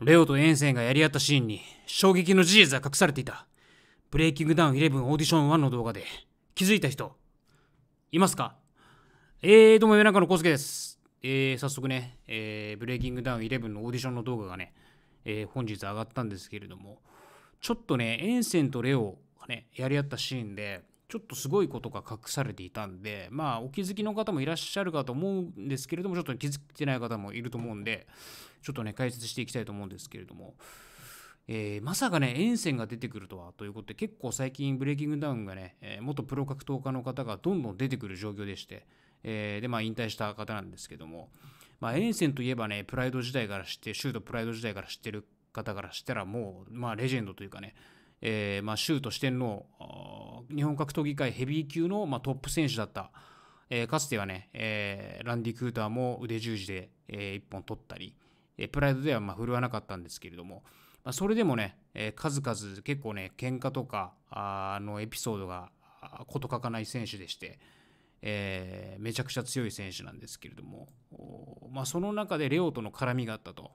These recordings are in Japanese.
レオとエンセンがやり合ったシーンに衝撃の事実が隠されていた。ブレイキングダウン11オーディション1の動画で気づいた人、いますかえー、どうも、夜中のコウスケです。えー、早速ね、えー、ブレイキングダウン11のオーディションの動画がね、えー、本日上がったんですけれども、ちょっとね、エンセンとレオがね、やり合ったシーンで、ちょっとすごいことが隠されていたんで、まあ、お気づきの方もいらっしゃるかと思うんですけれども、ちょっと気づいてない方もいると思うんで、ちょっとね、解説していきたいと思うんですけれども、えー、まさかね、沿線が出てくるとはということで、結構最近、ブレイキングダウンがね、えー、元プロ格闘家の方がどんどん出てくる状況でして、えー、で、まあ、引退した方なんですけども、まあ、沿線といえばね、プライド時代から知って、シュートプライド時代から知ってる方からしたら、もう、まあ、レジェンドというかね、えー、まあ、州としての日本格闘技界ヘビー級の、まあ、トップ選手だった。えー、かつてはね、えー、ランディ・クーターも腕十字で、え1本取ったり、えプライドではま振るわなかったんですけれども、まあ、それでもね、え数々結構ね、喧嘩とかのエピソードが事欠かない選手でして、えー、めちゃくちゃ強い選手なんですけれども、まあ、その中でレオとの絡みがあったと。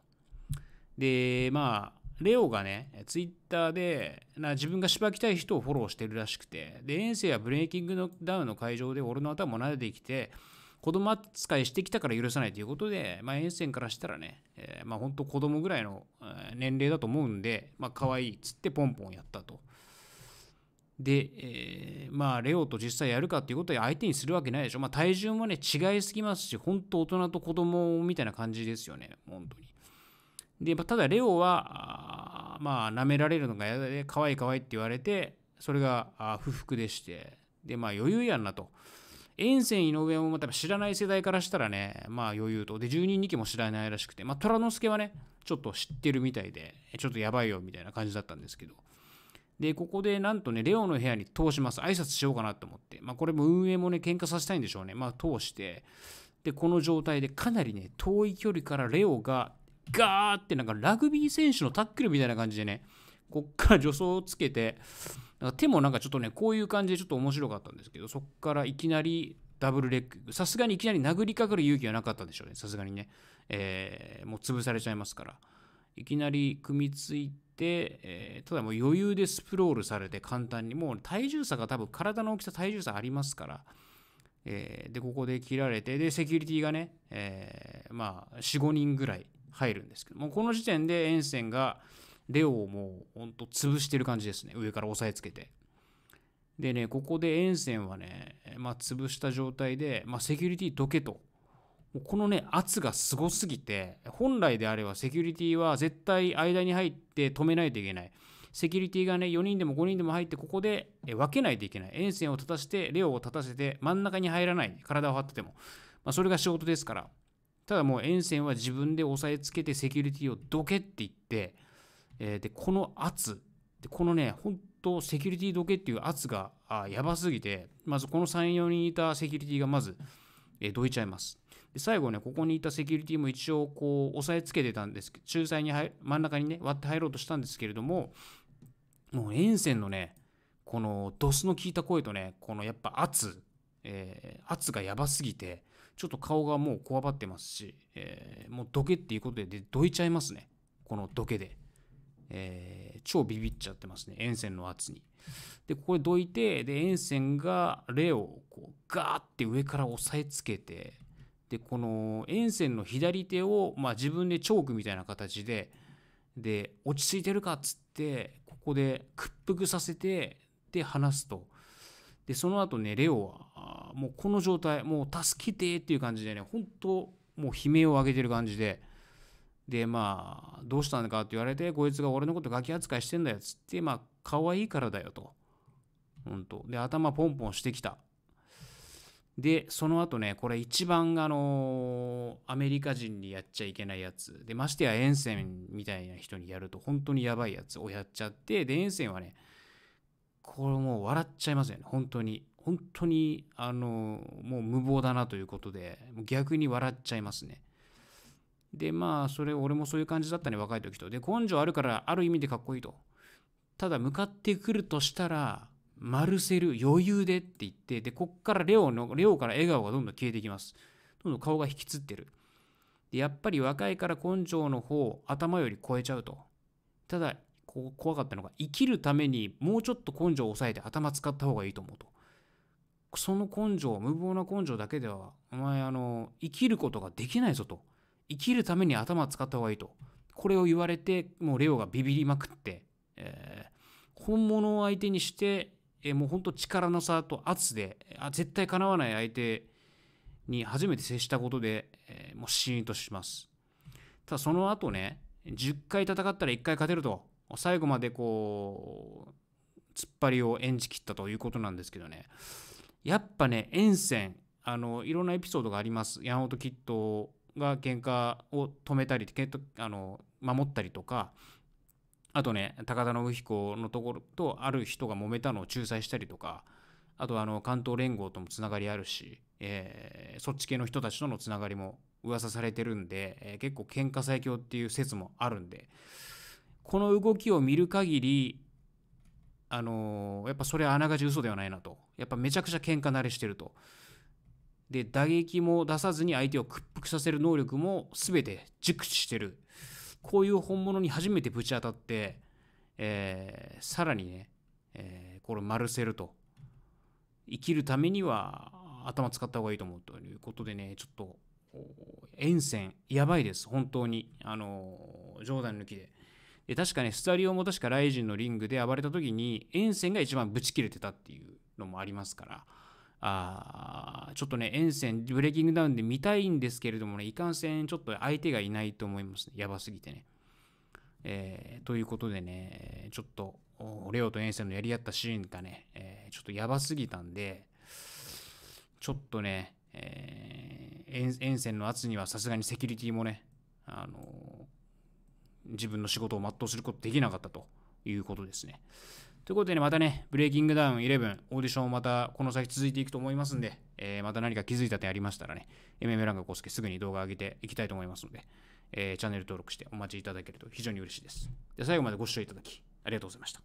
で、まあ、レオがね、ツイッターで、な自分がしばきたい人をフォローしてるらしくて、で、遠征はブレイキングのダウンの会場で俺の頭も慣れてきて、子供扱いしてきたから許さないということで、まあ、遠征からしたらね、えー、まあ本当子供ぐらいの年齢だと思うんで、まあ可愛いっつってポンポンやったと。で、えー、まあ、レオと実際やるかっていうことで相手にするわけないでしょ。まあ、体重もね、違いすぎますし、本当大人と子供みたいな感じですよね、本当に。で、ただレオは、まあ、舐められるのが嫌で、可愛い可愛いって言われて、それが不服でして、で、まあ余裕やんなと。沿線井上もまた知らない世代からしたらね、まあ余裕と。で、住人2期も知らないらしくて、まあ虎之助はね、ちょっと知ってるみたいで、ちょっとやばいよみたいな感じだったんですけど。で、ここでなんとね、レオの部屋に通します。挨拶しようかなと思って。まあこれも運営もね、喧嘩させたいんでしょうね。まあ通して。で、この状態でかなりね、遠い距離からレオがガーってなんかラグビー選手のタックルみたいな感じでね、こっから助走をつけて、手もなんかちょっとね、こういう感じでちょっと面白かったんですけど、そこからいきなりダブルレッグ、さすがにいきなり殴りかかる勇気はなかったんでしょうね、さすがにね、えー、もう潰されちゃいますから、いきなり組みついて、えー、ただもう余裕でスプロールされて簡単に、もう体重差が多分体の大きさ、体重差ありますから、えー、で、ここで切られて、で、セキュリティがね、えー、まあ、4、5人ぐらい入るんですけどもこの時点で沿線がレオをもうほんと潰してる感じですね上から押さえつけてでねここで沿線はね、まあ、潰した状態で、まあ、セキュリティどけとこのね圧がすごすぎて本来であればセキュリティは絶対間に入って止めないといけないセキュリティがね、4人でも5人でも入って、ここで分けないといけない。沿線を立たせて、レオを立たせて、真ん中に入らない。体を張ってても。まあ、それが仕事ですから。ただもう沿線は自分で押さえつけてセキュリティをどけって言って、えー、でこの圧でこのね本当セキュリティどけっていう圧があやばすぎてまずこの34人いたセキュリティがまず、えー、どいちゃいますで最後ねここにいたセキュリティも一応こう押さえつけてたんですけど仲裁に入真ん中にね割って入ろうとしたんですけれどももう沿線のねこのドスの効いた声とねこのやっぱ圧、えー、圧がやばすぎてちょっと顔がもうこわばってますし、えー、もうどけっていうことででどいちゃいますね。このどけで。えー、超ビビっちゃってますね。沿線の圧に。で、ここでどいて、で、沿線が霊をこうガーって上から押さえつけて、で、この沿線の左手を、まあ、自分でチョークみたいな形で、で、落ち着いてるかっつって、ここで屈服させて、で、離すと。で、その後ね、レオはもうこの状態もう助けてっていう感じでね本当もう悲鳴を上げてる感じででまあどうしたんかって言われてこいつが俺のことガキ扱いしてんだよっつってまあ可愛いからだよと本当で頭ポンポンしてきたでその後ねこれ一番あのー、アメリカ人にやっちゃいけないやつでましてや沿線みたいな人にやると本当にやばいやつをやっちゃってで沿線はねこれもう笑っちゃいますよね本当に本当にあのもう無謀だなということで逆に笑っちゃいますね。でまあそれ俺もそういう感じだったね若い時と。で根性あるからある意味でかっこいいと。ただ向かってくるとしたらマルセル余裕でって言ってでこっからレオのレオから笑顔がどんどん消えていきます。どんどん顔が引きつってる。でやっぱり若いから根性の方頭より超えちゃうと。ただこ怖かったのが生きるためにもうちょっと根性を抑えて頭使った方がいいと思うと。その根性無謀な根性だけではお前あの生きることができないぞと生きるために頭使った方がいいとこれを言われてもうレオがビビりまくって、えー、本物を相手にして、えー、もうほんと力の差と圧であ絶対かなわない相手に初めて接したことで、えー、もうシーンとしますただその後ね10回戦ったら1回勝てると最後までこう突っ張りを演じきったということなんですけどねやっぱね沿線あのいろんなエピソードがあります山本キットが喧嘩を止めたりあの守ったりとかあとね高田信彦のところとある人が揉めたのを仲裁したりとかあとあの関東連合ともつながりあるし、えー、そっち系の人たちとのつながりも噂されてるんで、えー、結構喧嘩最強っていう説もあるんでこの動きを見る限りあのー、やっぱそれはあながち嘘ではないなと。やっぱめちゃくちゃ喧嘩慣れしてると。で、打撃も出さずに相手を屈服させる能力も全て熟知してる。こういう本物に初めてぶち当たって、えー、さらにね、えー、これマルセルと。生きるためには頭使った方がいいと思うということでね、ちょっと、沿線、やばいです、本当に。あのー、冗談抜きで。え確かね、スタリオも確かライジンのリングで暴れた時に、沿線が一番ブチ切れてたっていうのもありますから、あちょっとね、沿線、ブレイキングダウンで見たいんですけれどもね、いかんせん、ちょっと相手がいないと思いますね。やばすぎてね。えー、ということでね、ちょっと、レオと沿線のやり合ったシーンがね、えー、ちょっとやばすぎたんで、ちょっとね、えー、沿線の圧にはさすがにセキュリティもね、あのー自分の仕事を全うすることできなかったということですね。ということでね、またね、ブレイキングダウン11、オーディションまたこの先続いていくと思いますんで、えー、また何か気づいた点ありましたらね、MM ランガス式すぐに動画上げていきたいと思いますので、えー、チャンネル登録してお待ちいただけると非常に嬉しいです。で最後までご視聴いただき、ありがとうございました。